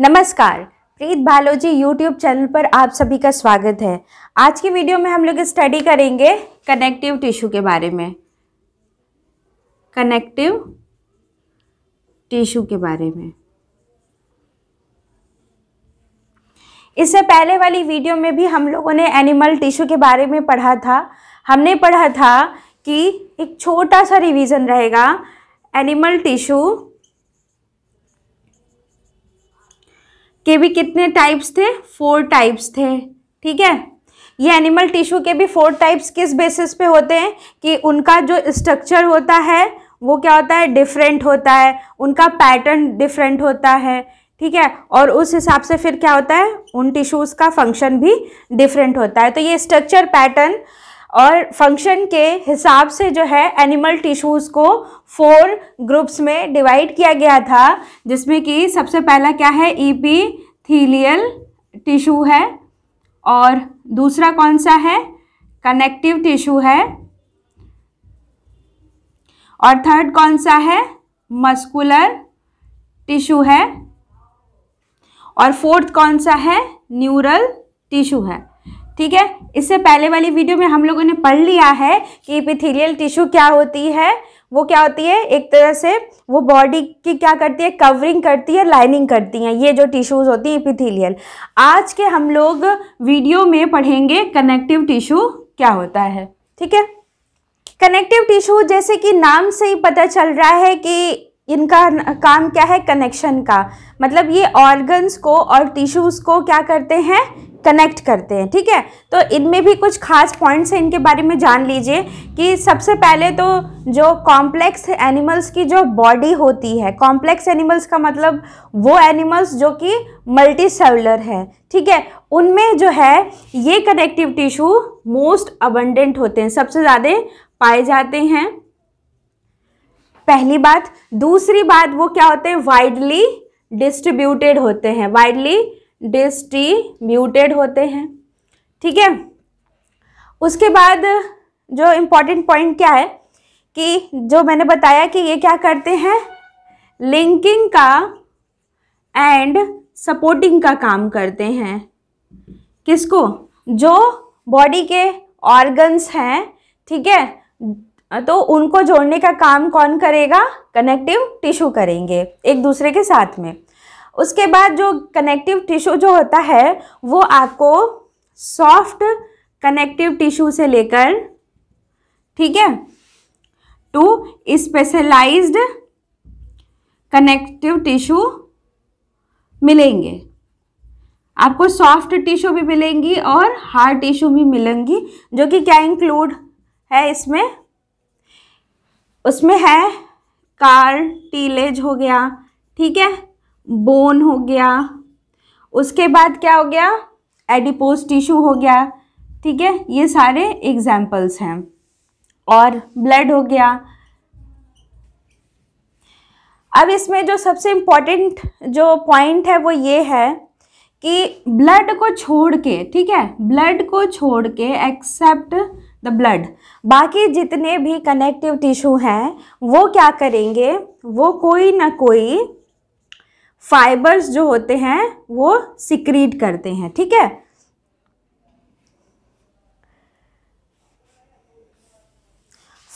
नमस्कार प्रीत Baloji YouTube channel पर आप सभी का स्वागत है आज की वीडियो में हम लोग स्टडी करेंगे कनेक्टिव टिश्यू के बारे में कनेक्टिव टिश्यू के बारे में इससे पहले वाली वीडियो में भी हम लोगों ने एनिमल टिश्यू के बारे में पढ़ा था हमने पढ़ा था कि एक छोटा सा रिवीजन रहेगा एनिमल टिश्यू के भी कितने टाइप्स थे फोर टाइप्स थे ठीक है ये एनिमल टिश्यू के भी फोर टाइप्स किस बेसिस पे होते हैं कि उनका जो स्ट्रक्चर होता है वो क्या होता है डिफरेंट होता है उनका पैटर्न डिफरेंट होता है ठीक है और उस हिसाब से फिर क्या होता है उन टिश्यूज़ का फंक्शन भी डिफरेंट होता है तो ये स्ट्रक्चर पैटर्न और फंक्शन के हिसाब से जो है एनिमल टिश्यूज़ को फोर ग्रुप्स में डिवाइड किया गया था जिसमें कि सबसे पहला क्या है ईपीथीलियल टिश्यू है और दूसरा कौन सा है कनेक्टिव टिश्यू है और थर्ड कौन सा है मस्कुलर टिश्यू है और फोर्थ कौन सा है न्यूरल टिश्यू है ठीक है इससे पहले वाली वीडियो में हम लोगों ने पढ़ लिया है कि इपिथीलियल टिश्यू क्या होती है वो क्या होती है एक तरह से वो बॉडी की क्या करती है कवरिंग करती है लाइनिंग करती हैं ये जो टिश्यूज़ होती हैं इपिथीलियल आज के हम लोग वीडियो में पढ़ेंगे कनेक्टिव टिश्यू क्या होता है ठीक है कनेक्टिव टिश्यू जैसे कि नाम से ही पता चल रहा है कि इनका काम क्या है कनेक्शन का मतलब ये ऑर्गन्स को और टिश्यूज़ को क्या करते हैं कनेक्ट करते हैं ठीक है तो इनमें भी कुछ खास पॉइंट्स हैं इनके बारे में जान लीजिए कि सबसे पहले तो जो कॉम्प्लेक्स एनिमल्स की जो बॉडी होती है कॉम्प्लेक्स एनिमल्स का मतलब वो एनिमल्स जो कि मल्टी सेलुलर है ठीक है उनमें जो है ये कनेक्टिव टिश्यू मोस्ट अबंडेंट होते हैं सबसे ज़्यादा पाए जाते हैं पहली बात दूसरी बात वो क्या होते हैं वाइडली डिस्ट्रीब्यूटेड होते हैं वाइडली डिस्ट्रीब्यूटेड होते हैं ठीक है उसके बाद जो इम्पॉर्टेंट पॉइंट क्या है कि जो मैंने बताया कि ये क्या करते हैं लिंकिंग का एंड सपोर्टिंग का काम करते हैं किसको जो बॉडी के ऑर्गन्स हैं ठीक है तो उनको जोड़ने का काम कौन करेगा कनेक्टिव टिश्यू करेंगे एक दूसरे के साथ में उसके बाद जो कनेक्टिव टिश्यू जो होता है वो आपको सॉफ्ट कनेक्टिव टिश्यू से लेकर ठीक है टू स्पेशलाइज्ड कनेक्टिव टिश्यू मिलेंगे आपको सॉफ्ट टिश्यू भी मिलेंगी और हार्ड टिश्यू भी मिलेंगी जो कि क्या इंक्लूड है इसमें उसमें है कार्टिलेज हो गया ठीक है बोन हो गया उसके बाद क्या हो गया एडिपोज टिश्यू हो गया ठीक है ये सारे एग्जाम्पल्स हैं और ब्लड हो गया अब इसमें जो सबसे इम्पॉर्टेंट जो पॉइंट है वो ये है कि ब्लड को छोड़ के ठीक है ब्लड को छोड़ के एक्सेप्ट द ब्लड बाकी जितने भी कनेक्टिव टिश्यू हैं वो क्या करेंगे वो कोई ना कोई फाइबर्स जो होते हैं वो सिक्रीट करते हैं ठीक है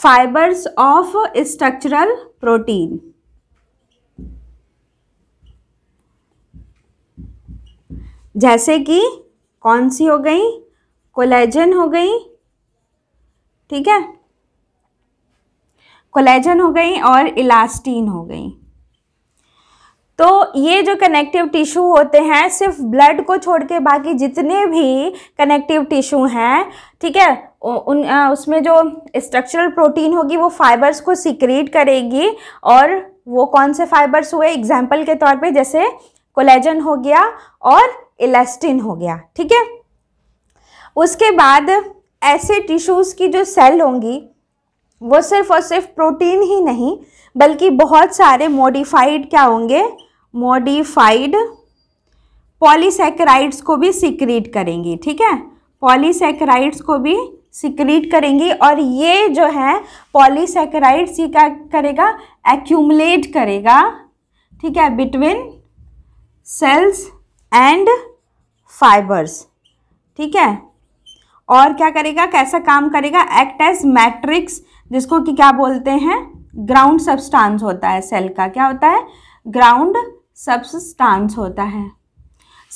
फाइबर्स ऑफ स्ट्रक्चरल प्रोटीन जैसे कि कौन सी हो गई कोलेजन हो गई ठीक है कोलेजन हो गई और इलास्टीन हो गई तो ये जो कनेक्टिव टिश्यू होते हैं सिर्फ ब्लड को छोड़ के बाकी जितने भी कनेक्टिव टिश्यू हैं ठीक है उन आ, उसमें जो स्ट्रक्चरल प्रोटीन होगी वो फाइबर्स को सिक्रीट करेगी और वो कौन से फाइबर्स हुए एग्जाम्पल के तौर पे जैसे कोलेजन हो गया और इलास्टिन हो गया ठीक है उसके बाद ऐसे टिश्यूज़ की जो सेल होंगी वो सिर्फ और सिर्फ प्रोटीन ही नहीं बल्कि बहुत सारे मॉडिफाइड क्या होंगे मॉडिफाइड पॉलीसेक्राइड्स को भी सिक्रीट करेंगी ठीक है पॉलीसेक्राइड्स को भी सिक्रीट करेंगी और ये जो है पॉलीसेक्राइड्स ये क्या करेगा एक्यूमलेट करेगा ठीक है बिटवीन सेल्स एंड फाइबर्स ठीक है और क्या करेगा कैसा काम करेगा एक्ट एज मैट्रिक्स जिसको कि क्या बोलते हैं ग्राउंड सब्सटेंस होता है सेल का क्या होता है ग्राउंड सब्सटेंस होता है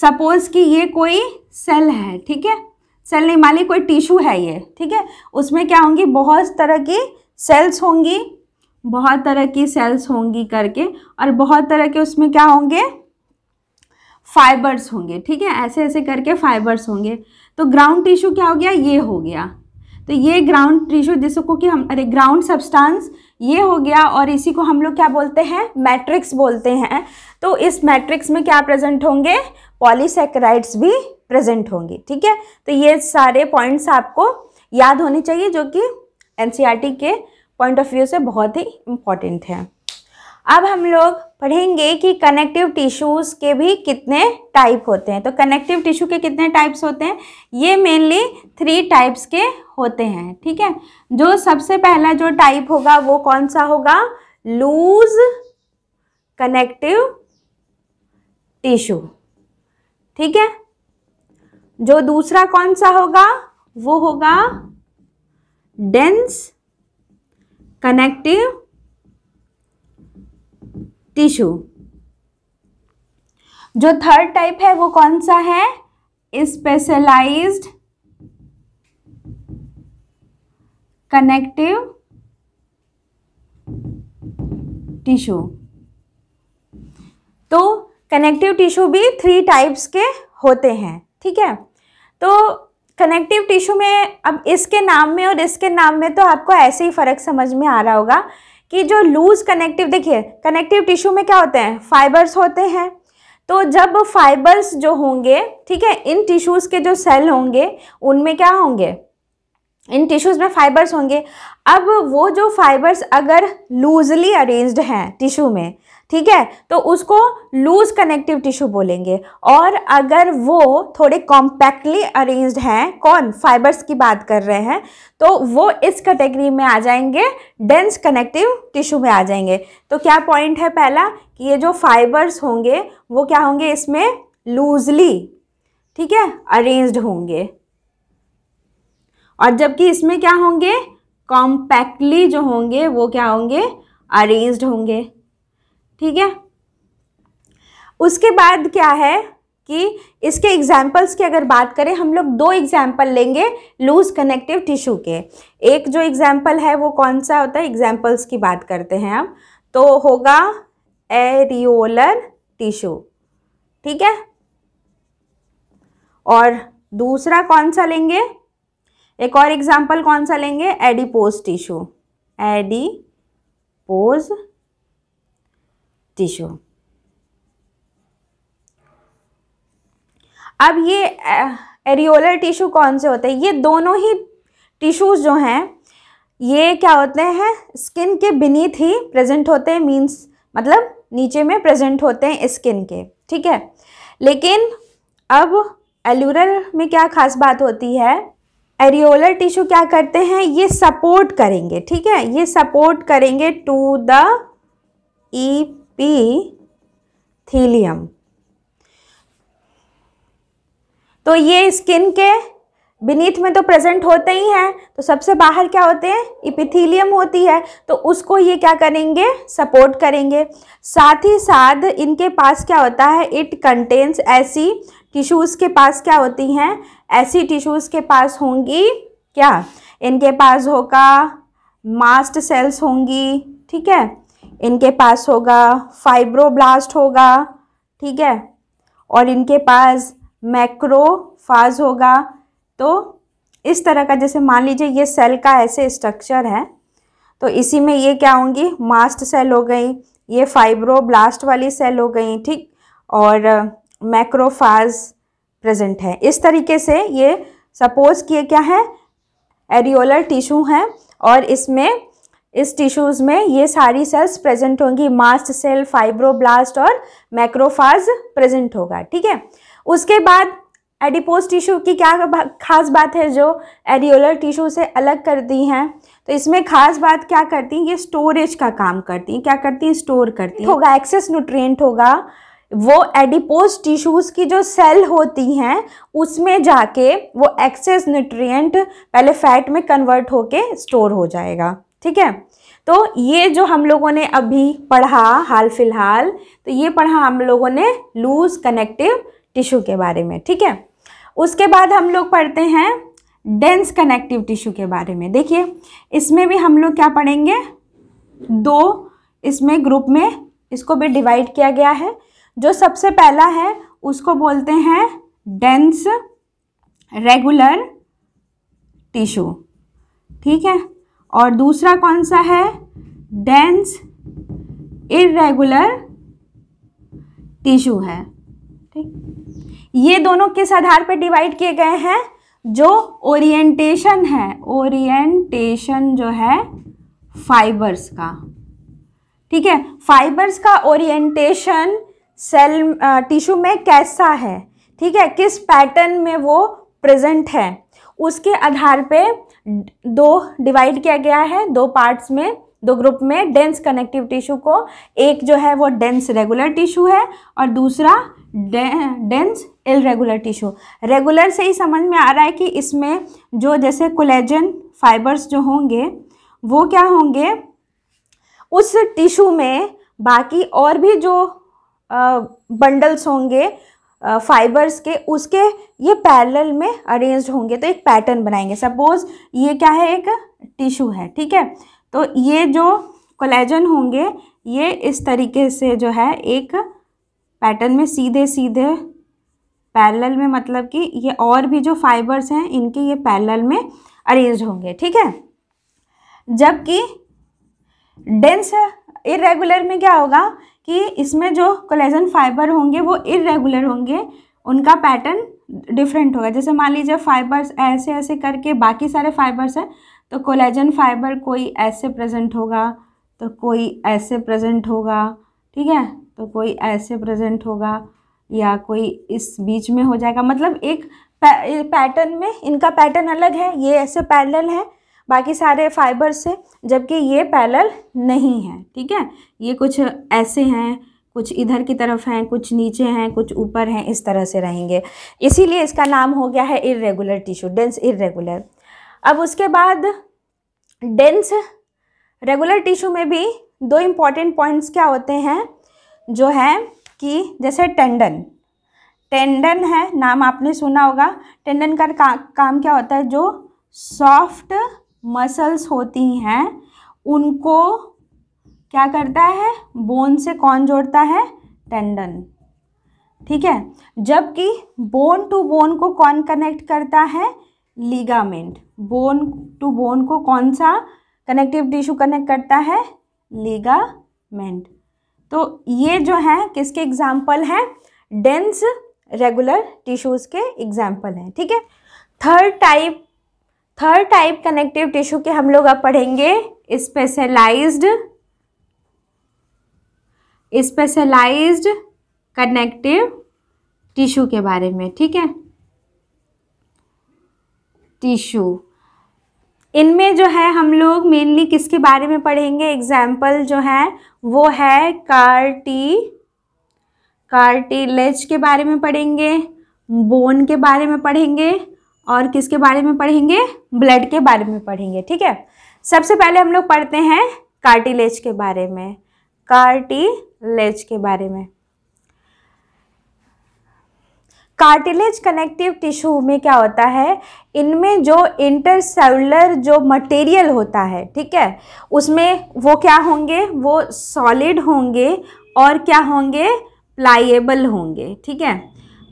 सपोज कि ये कोई सेल है ठीक है सेल नहीं मान ली कोई टिश्यू है ये ठीक है उसमें क्या होंगी बहुत तरह की सेल्स होंगी बहुत तरह की सेल्स होंगी करके और बहुत तरह के उसमें क्या होंगे फाइबर्स होंगे ठीक है ऐसे ऐसे करके फाइबर्स होंगे तो ग्राउंड टिश्यू क्या हो गया ये हो गया तो ये ग्राउंड टिश्यू जिसको कि हम अरे ग्राउंड सब्सटेंस ये हो गया और इसी को हम लोग क्या बोलते हैं मैट्रिक्स बोलते हैं तो इस मैट्रिक्स में क्या प्रेजेंट होंगे पॉलीसेक्राइड्स भी प्रेजेंट होंगे ठीक है तो ये सारे पॉइंट्स आपको याद होने चाहिए जो कि एन के पॉइंट ऑफ व्यू से बहुत ही इम्पॉर्टेंट हैं अब हम लोग पढ़ेंगे कि कनेक्टिव टिश्यूज़ के भी कितने टाइप होते हैं तो कनेक्टिव टिश्यू के कितने टाइप्स होते हैं ये मेनली थ्री टाइप्स के होते हैं ठीक है जो सबसे पहला जो टाइप होगा वो कौन सा होगा लूज कनेक्टिव टिश्यू ठीक है जो दूसरा कौन सा होगा वो होगा डेंस कनेक्टिव टिश्यू जो थर्ड टाइप है वो कौन सा है स्पेशलाइज्ड कनेक्टिव टिश्यू तो कनेक्टिव टिश्यू भी थ्री टाइप्स के होते हैं ठीक है तो कनेक्टिव टिश्यू में अब इसके नाम में और इसके नाम में तो आपको ऐसे ही फ़र्क समझ में आ रहा होगा कि जो लूज कनेक्टिव देखिए कनेक्टिव टिश्यू में क्या होते हैं फाइबर्स होते हैं तो जब फाइबर्स जो होंगे ठीक है इन टिश्यूज़ के जो सेल होंगे उनमें क्या होंगे इन टिश्यूज़ में फाइबर्स होंगे अब वो जो फाइबर्स अगर लूजली अरेंज्ड हैं टिश्यू में ठीक है तो उसको लूज कनेक्टिव टिश्यू बोलेंगे और अगर वो थोड़े कॉम्पैक्टली अरेंज्ड हैं कौन फाइबर्स की बात कर रहे हैं तो वो इस कैटेगरी में आ जाएंगे डेंस कनेक्टिव टिश्यू में आ जाएंगे तो क्या पॉइंट है पहला कि ये जो फाइबर्स होंगे वो क्या होंगे इसमें लूजली ठीक है अरेंज्ड होंगे और जबकि इसमें क्या होंगे कॉम्पैक्टली जो होंगे वो क्या होंगे अरेंज्ड होंगे ठीक है उसके बाद क्या है कि इसके एग्जाम्पल्स की अगर बात करें हम लोग दो एग्जाम्पल लेंगे लूज कनेक्टिव टिश्यू के एक जो एग्जाम्पल है वो कौन सा होता है एग्जाम्पल्स की बात करते हैं हम तो होगा एरियोलर टिश्यू ठीक है और दूसरा कौन सा लेंगे एक और एग्जाम्पल कौन सा लेंगे एडिपोज टिश्यू एडिपोज टिश्यू अब ये एरियोलर टिश्यू कौन से होते हैं ये दोनों ही टिश्यूज जो हैं ये क्या होते हैं स्किन के बिनीत ही प्रेजेंट होते हैं मींस मतलब नीचे में प्रेजेंट होते हैं स्किन के ठीक है लेकिन अब एल्यूरल में क्या खास बात होती है एरियोलर टिश्यू क्या करते हैं ये सपोर्ट करेंगे ठीक है ये सपोर्ट करेंगे to the epithelium तो ये स्किन के बीनीथ में तो प्रेजेंट होते ही हैं तो सबसे बाहर क्या होते हैं इपिथीलियम होती है तो उसको ये क्या करेंगे सपोर्ट करेंगे साथ ही साथ इनके पास क्या होता है इट कंटेन्स ऐसी टिश्यूज़ के पास क्या होती हैं ऐसी टिश्यूज़ के पास होंगी क्या इनके पास होगा मास्ट सेल्स होंगी ठीक है इनके पास होगा फाइब्रोब्लास्ट होगा ठीक है और इनके पास मैक्रोफाज होगा तो इस तरह का जैसे मान लीजिए ये सेल का ऐसे स्ट्रक्चर है तो इसी में ये क्या होंगी मास्ट सेल हो गई ये फाइब्रोब्लास्ट वाली सेल हो गई ठीक और मैक्रोफाज प्रेजेंट है इस तरीके से ये सपोज किए क्या है एरियोलर टिश्यू हैं और इसमें इस टिश्यूज़ में ये सारी सेल्स प्रेजेंट होंगी मास्ट सेल फाइब्रोब्लास्ट और मैक्रोफाज प्रेजेंट होगा ठीक है उसके बाद एडिपोज टिश्यू की क्या खास बात है जो एडियोलर टिश्यू से अलग करती हैं तो इसमें खास बात क्या करती हैं ये स्टोरेज का काम करती हैं क्या करती हैं स्टोर करती हैं होगा एक्सेस न्यूट्रिएंट होगा वो एडिपोज टिश्यूज़ की जो सेल होती हैं उसमें जाके वो एक्सेस न्यूट्रिएंट पहले फैट में कन्वर्ट होके स्टोर हो जाएगा ठीक है तो ये जो हम लोगों ने अभी पढ़ा हाल फिलहाल तो ये पढ़ा हम लोगों ने लूज कनेक्टिव टिश्यू के बारे में ठीक है उसके बाद हम लोग पढ़ते हैं डेंस कनेक्टिव टिश्यू के बारे में देखिए इसमें भी हम लोग क्या पढ़ेंगे दो इसमें ग्रुप में इसको भी डिवाइड किया गया है जो सबसे पहला है उसको बोलते हैं डेंस रेगुलर टिश्यू ठीक है और दूसरा कौन सा है डेंस इरेगुलर टिश्यू है ठीक ये दोनों किस आधार पर डिवाइड किए गए हैं जो ओरिएंटेशन है ओरिएंटेशन जो है फाइबर्स का ठीक है फाइबर्स का ओरिएंटेशन सेल टिश्यू में कैसा है ठीक है किस पैटर्न में वो प्रेजेंट है उसके आधार पे दो डिवाइड किया गया है दो पार्ट्स में दो ग्रुप में डेंस कनेक्टिव टिश्यू को एक जो है वो डेंस रेगुलर टिश्यू है और दूसरा डेंस इरेगुलर टिश्यू रेगुलर से ही समझ में आ रहा है कि इसमें जो जैसे कोलेजन फाइबर्स जो होंगे वो क्या होंगे उस टिश्यू में बाकी और भी जो बंडल्स होंगे फाइबर्स के उसके ये पैरेलल में अरेंज्ड होंगे तो एक पैटर्न बनाएंगे सपोज ये क्या है एक टिश्यू है ठीक है तो ये जो कोलेजन होंगे ये इस तरीके से जो है एक पैटर्न में सीधे सीधे पैरेलल में मतलब कि ये और भी जो फाइबर्स हैं इनके ये पैरेलल में अरेंज होंगे ठीक है जबकि डेंस इरेगुलर में क्या होगा कि इसमें जो कोलेजन फाइबर होंगे वो इरेगुलर होंगे उनका पैटर्न डिफरेंट होगा जैसे मान लीजिए फाइबर्स ऐसे ऐसे करके बाकी सारे फाइबर्स हैं तो कोलेजन फाइबर कोई ऐसे प्रेजेंट होगा तो कोई ऐसे प्रेजेंट होगा ठीक है तो कोई ऐसे प्रेजेंट होगा या कोई इस बीच में हो जाएगा मतलब एक पैटर्न में इनका पैटर्न अलग है ये ऐसे पैरेलल है बाकी सारे फाइबर से जबकि ये पैलल नहीं है ठीक है ये कुछ ऐसे हैं कुछ इधर की तरफ हैं कुछ नीचे हैं कुछ ऊपर हैं इस तरह से रहेंगे इसीलिए इसका नाम हो गया है इरेगुलर टिश्यू डेंस इरेगुलर अब उसके बाद डेंस रेगुलर टिश्यू में भी दो इम्पॉर्टेंट पॉइंट्स क्या होते हैं जो है कि जैसे टेंडन टेंडन है नाम आपने सुना होगा टेंडन का का, काम क्या होता है जो सॉफ्ट मसल्स होती हैं उनको क्या करता है बोन से कौन जोड़ता है टेंडन ठीक है जबकि बोन टू बोन को कौन कनेक्ट करता है लीगामेंट बोन टू बोन को कौन सा कनेक्टिव टिश्यू कनेक्ट करता है लीगामेंट तो ये जो है किसके एग्जाम्पल हैं डेंस रेगुलर टिश्यूज़ के एग्जाम्पल हैं ठीक है third type third type connective tissue के हम लोग अब पढ़ेंगे स्पेशलाइज्ड स्पेशलाइज्ड कनेक्टिव टिश्यू के बारे में ठीक है टिश्यू इनमें जो है हम लोग मेनली किसके बारे में पढ़ेंगे एग्जाम्पल जो है वो है कार्टी कार्टिलेज के बारे में पढ़ेंगे बोन के बारे में पढ़ेंगे और किसके बारे में पढ़ेंगे ब्लड के बारे में पढ़ेंगे ठीक है सबसे पहले हम लोग पढ़ते हैं कार्टिलेज के बारे में कार्टिलेज के बारे में कार्टिलेज कनेक्टिव टिश्यू में क्या होता है इनमें जो इंटरसेलुलर जो मटेरियल होता है ठीक है उसमें वो क्या होंगे वो सॉलिड होंगे और क्या होंगे प्लाइएबल होंगे ठीक है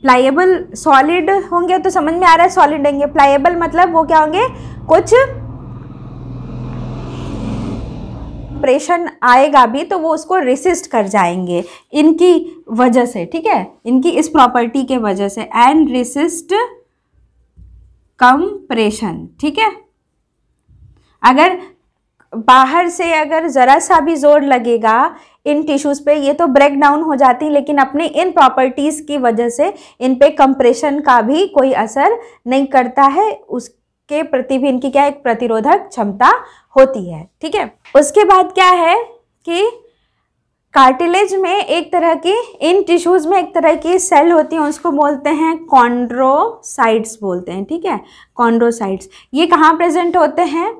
प्लाइएबल सॉलिड होंगे तो समझ में आ रहा है सॉलिड होंगे प्लाइएबल मतलब वो क्या होंगे कुछ प्रेशन आएगा भी तो वो उसको रिसिस्ट कर जाएंगे इनकी वजह से ठीक है इनकी इस प्रॉपर्टी के वजह से एंड रिसिस्ट कम प्रेशन ठीक है अगर बाहर से अगर ज़रा सा भी जोर लगेगा इन टिश्यूज़ पे ये तो ब्रेक डाउन हो जाती है लेकिन अपने इन प्रॉपर्टीज़ की वजह से इन पे कंप्रेशन का भी कोई असर नहीं करता है उसके प्रति भी इनकी क्या एक प्रतिरोधक क्षमता होती है ठीक है उसके बाद क्या है कि कार्टिलेज में एक तरह की इन टिश्यूज़ में एक तरह की सेल होती हैं उसको बोलते हैं कॉन्ड्रोसाइट्स बोलते हैं ठीक है कॉन्ड्रोसाइट्स ये कहाँ प्रेजेंट होते हैं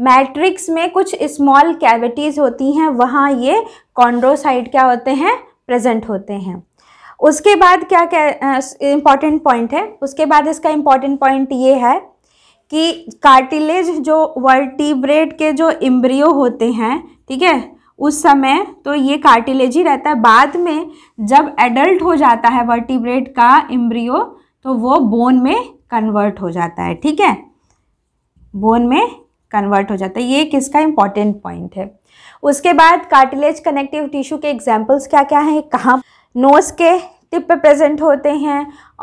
मैट्रिक्स में कुछ स्मॉल कैविटीज़ होती हैं वहाँ ये कॉन्ड्रोसाइड क्या होते हैं प्रेजेंट होते हैं उसके बाद क्या क्या इम्पॉर्टेंट पॉइंट है उसके बाद इसका इम्पॉर्टेंट पॉइंट ये है कि कार्टिलेज जो वर्टिब्रेट के जो इम्ब्रियो होते हैं ठीक है उस समय तो ये कार्टिलेज ही रहता है बाद में जब एडल्ट हो जाता है वर्टिब्रेट का इम्ब्रियो तो वो बोन में कन्वर्ट हो जाता है ठीक है बोन में कन्वर्ट हो जाता है ये किसका इंपॉर्टेंट पॉइंट है उसके बाद कार्टिलेज कनेक्टिव टिश्यू के एग्जाम्पल्स क्या क्या हैं कहाँ नोज़ के टिप पे प्रेजेंट होते हैं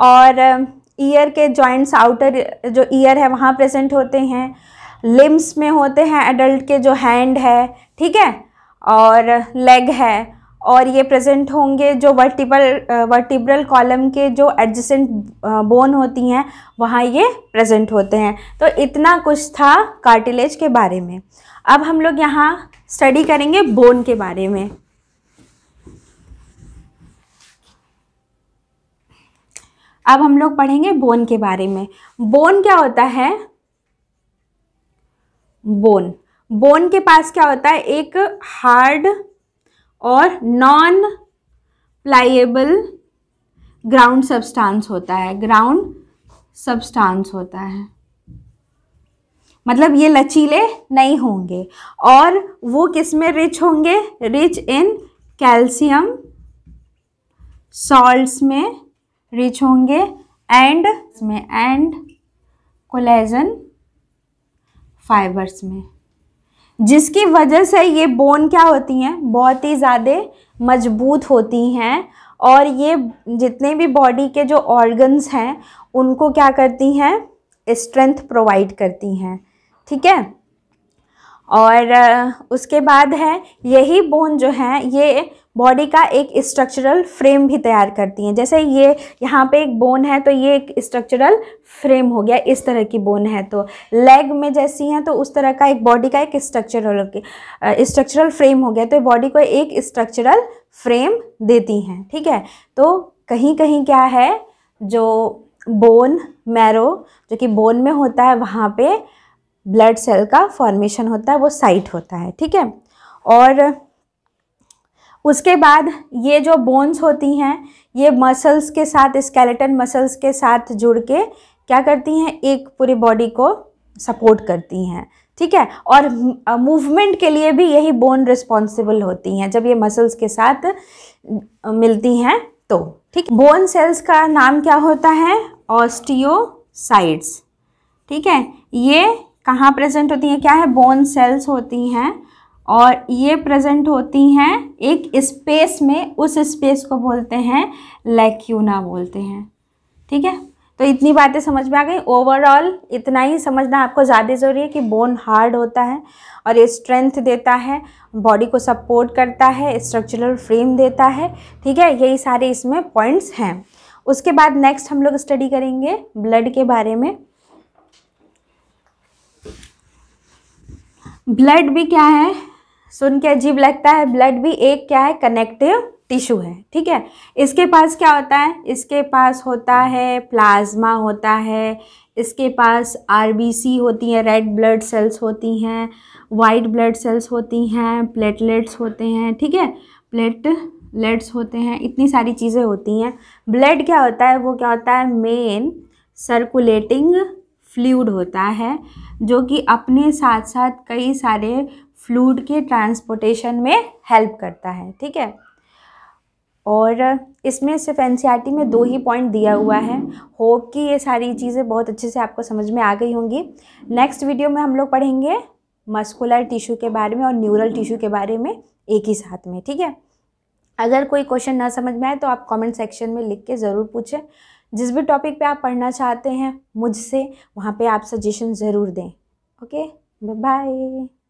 और ईयर um, के जॉइंट्स आउटर जो ईयर है वहाँ प्रेजेंट होते हैं लिम्स में होते हैं एडल्ट के जो हैंड है ठीक है और लेग है और ये प्रेजेंट होंगे जो वर्टिबल वर्टिब्रल कॉलम के जो एडजेसेंट बोन होती हैं वहाँ ये प्रेजेंट होते हैं तो इतना कुछ था कार्टिलेज के बारे में अब हम लोग यहाँ स्टडी करेंगे बोन के बारे में अब हम लोग पढ़ेंगे बोन के बारे में बोन क्या होता है बोन बोन के पास क्या होता है एक हार्ड और नॉन प्लाइएबल ग्राउंड सब्सटेंस होता है ग्राउंड सब्सटेंस होता है मतलब ये लचीले नहीं होंगे और वो किस में रिच होंगे रिच इन कैल्शियम सॉल्ट्स में रिच होंगे एंड में एंड कोलेजन फाइबर्स में जिसकी वजह से ये बोन क्या होती हैं बहुत ही ज़्यादा मजबूत होती हैं और ये जितने भी बॉडी के जो ऑर्गन्स हैं उनको क्या करती हैं स्ट्रेंथ प्रोवाइड करती हैं ठीक है और उसके बाद है यही बोन जो है ये बॉडी का एक स्ट्रक्चरल फ्रेम भी तैयार करती हैं जैसे ये यहाँ पे एक बोन है तो ये एक स्ट्रक्चरल फ्रेम हो गया इस तरह की बोन है तो लेग में जैसी हैं तो उस तरह का एक बॉडी का एक स्ट्रक्चरल स्ट्रक्चरल फ्रेम हो गया तो बॉडी को एक स्ट्रक्चरल फ्रेम देती हैं ठीक है तो कहीं कहीं क्या है जो बोन मैरो जो कि बोन में होता है वहाँ पर ब्लड सेल का फॉर्मेशन होता है वो साइट होता है ठीक है और उसके बाद ये जो बोन्स होती हैं ये मसल्स के साथ स्केलेटन मसल्स के साथ जुड़ के क्या करती हैं एक पूरी बॉडी को सपोर्ट करती हैं ठीक है और मूवमेंट के लिए भी यही बोन रिस्पॉन्सिबल होती हैं जब ये मसल्स के साथ मिलती हैं तो ठीक बोन सेल्स का नाम क्या होता है ऑस्टियोसाइट्स ठीक है ये कहाँ प्रेजेंट होती हैं क्या है बोन सेल्स होती हैं और ये प्रेजेंट होती हैं एक स्पेस में उस स्पेस को बोलते हैं लैक्यूना बोलते हैं ठीक है तो इतनी बातें समझ में आ गई ओवरऑल इतना ही समझना आपको ज़्यादा ज़रूरी है कि बोन हार्ड होता है और ये स्ट्रेंथ देता है बॉडी को सपोर्ट करता है स्ट्रक्चरल फ्रेम देता है ठीक है यही सारे इसमें पॉइंट्स हैं उसके बाद नेक्स्ट हम लोग स्टडी करेंगे ब्लड के बारे में ब्लड भी क्या है सुन के अजीब लगता है ब्लड भी एक क्या है कनेक्टिव टिश्यू है ठीक है इसके पास क्या होता है इसके पास होता है प्लाज्मा होता है इसके पास आरबीसी होती हैं रेड ब्लड सेल्स होती हैं वाइट ब्लड सेल्स होती हैं प्लेटलेट्स होते हैं ठीक है प्लेटलेट्स होते हैं इतनी सारी चीज़ें होती हैं ब्लड क्या होता है वो क्या होता है मेन सर्कुलेटिंग फ्लूड होता है जो कि अपने साथ साथ कई सारे फ्लूड के ट्रांसपोर्टेशन में हेल्प करता है ठीक है और इसमें सिर्फ एन e में दो ही पॉइंट दिया हुआ है होप कि ये सारी चीज़ें बहुत अच्छे से आपको समझ में आ गई होंगी नेक्स्ट वीडियो में हम लोग पढ़ेंगे मस्कुलर टिश्यू के बारे में और न्यूरल टिश्यू के बारे में एक ही साथ में ठीक है अगर कोई क्वेश्चन ना समझ में आए तो आप कमेंट सेक्शन में लिख के ज़रूर पूछें जिस भी टॉपिक पे आप पढ़ना चाहते हैं मुझसे वहाँ पे आप सजेशन ज़रूर दें ओके बाय